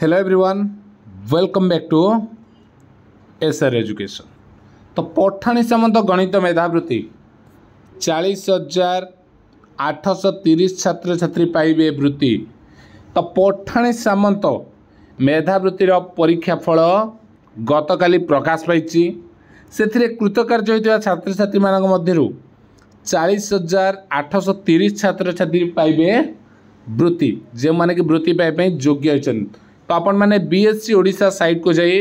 hello everyone welcome back to sr education তো ପଠାଣି ସାମନ୍ତ ଗଣିତ ମେଧାବୃତ୍ତି ଚାଳିଶ ହଜାର ଆଠଶହ ତିରିଶ ଛାତ୍ରଛାତ୍ରୀ ପାଇବେ ବୃତ୍ତି ତ ପଠାଣି ସାମନ୍ତ ମେଧାବୃତ୍ତିର ପରୀକ୍ଷା ଫଳ ଗତକାଲି ପ୍ରକାଶ ପାଇଛି ସେଥିରେ କୃତକାର୍ଯ୍ୟ ହୋଇଥିବା ଛାତ୍ରଛାତ୍ରୀମାନଙ୍କ ମଧ୍ୟରୁ ଚାଳିଶ ହଜାର ଆଠଶହ ତିରିଶ ଛାତ୍ରଛାତ୍ରୀ ପାଇବେ ବୃତ୍ତି ଯେଉଁମାନେ କି ବୃତ୍ତି ପାଇବା ପାଇଁ ଯୋଗ୍ୟ ହୋଇଛନ୍ତି তো ଆପଣମାନେ ବି ଏସ୍ ସି ଓଡ଼ିଶା ସାଇଟ୍କୁ ଯାଇ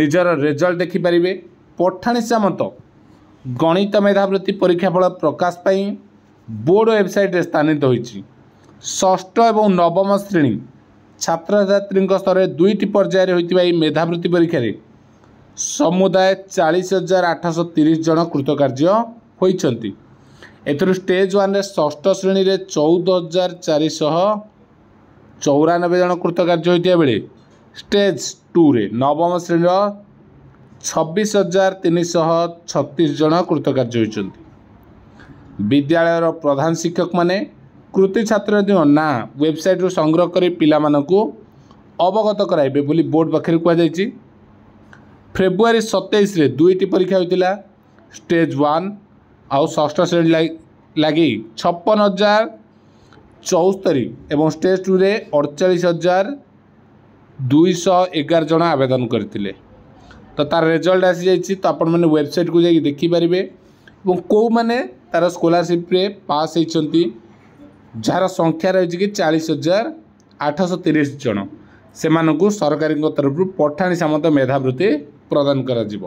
ନିଜର ରେଜଲ୍ଟ ଦେଖିପାରିବେ ପଠାଣି ସାମନ୍ତ ଗଣିତ ମେଧାବୃତ୍ତି ପରୀକ୍ଷାଫଳ ପ୍ରକାଶ ପାଇଁ ବୋର୍ଡ଼ ୱେବସାଇଟ୍ରେ ସ୍ଥାନିତ ହୋଇଛି ଷଷ୍ଠ ଏବଂ ନବମ ଶ୍ରେଣୀ ଛାତ୍ରଛାତ୍ରୀଙ୍କ ସ୍ତରରେ ଦୁଇଟି ପର୍ଯ୍ୟାୟରେ ହୋଇଥିବା ଏହି ମେଧାବୃତ୍ତି ପରୀକ୍ଷାରେ ସମୁଦାୟ ଚାଳିଶ ହଜାର ଆଠଶହ ତିରିଶ ଜଣ କୃତକାର୍ଯ୍ୟ ହୋଇଛନ୍ତି ଏଥିରୁ ଷ୍ଟେଜ୍ ୱାନ୍ରେ ଷଷ୍ଠ ଶ୍ରେଣୀରେ ଚଉଦ ହଜାର ଚାରିଶହ ଚଉରାନବେ ଜଣ କୃତକାର୍ଯ୍ୟ ହୋଇଥିବା ବେଳେ ଷ୍ଟେଜ୍ ଟୁରେ ନବମ ଶ୍ରେଣୀର ଛବିଶ ହଜାର ତିନିଶହ ଛତିଶ ଜଣ କୃତକାର୍ଯ୍ୟ ହୋଇଛନ୍ତି ବିଦ୍ୟାଳୟର ପ୍ରଧାନ ଶିକ୍ଷକମାନେ କୃତି ଛାତ୍ରଛାତ୍ରୀଙ୍କ ନାଁ ୱେବସାଇଟ୍ରୁ ସଂଗ୍ରହ କରି ପିଲାମାନଙ୍କୁ ଅବଗତ କରାଇବେ ବୋଲି ବୋର୍ଡ଼ ପାଖରେ କୁହାଯାଇଛି ଫେବୃଆରୀ ସତେଇଶରେ ଦୁଇଟି ପରୀକ୍ଷା ହୋଇଥିଲା ଷ୍ଟେଜ୍ ୱାନ୍ ଆଉ ଷଷ୍ଠ ଶ୍ରେଣୀ ଲାଗି ଛପନ ହଜାର চৌস্তরি এবং স্টেজ টুরে অড়চাশ হাজার দুইশ এগার জন আবেদন করে তো তার রেজল্ট আসি যাই তো আপনার ওয়েবসাইট কু যাই দেখিপারে এবং কেউ মানে তার স্কলারশিপে পাস হয়েছেন যার সংখ্যা রয়েছে কি চাশ হাজার আঠশ তিরিশ জন সেমানকু সরকারীଙ୍କ ତରଫରୁ ପଠାଣି ସାମନ୍ତ ମେଧାବୃତ୍ତି ପ୍ରଦାନ କରାଯିବ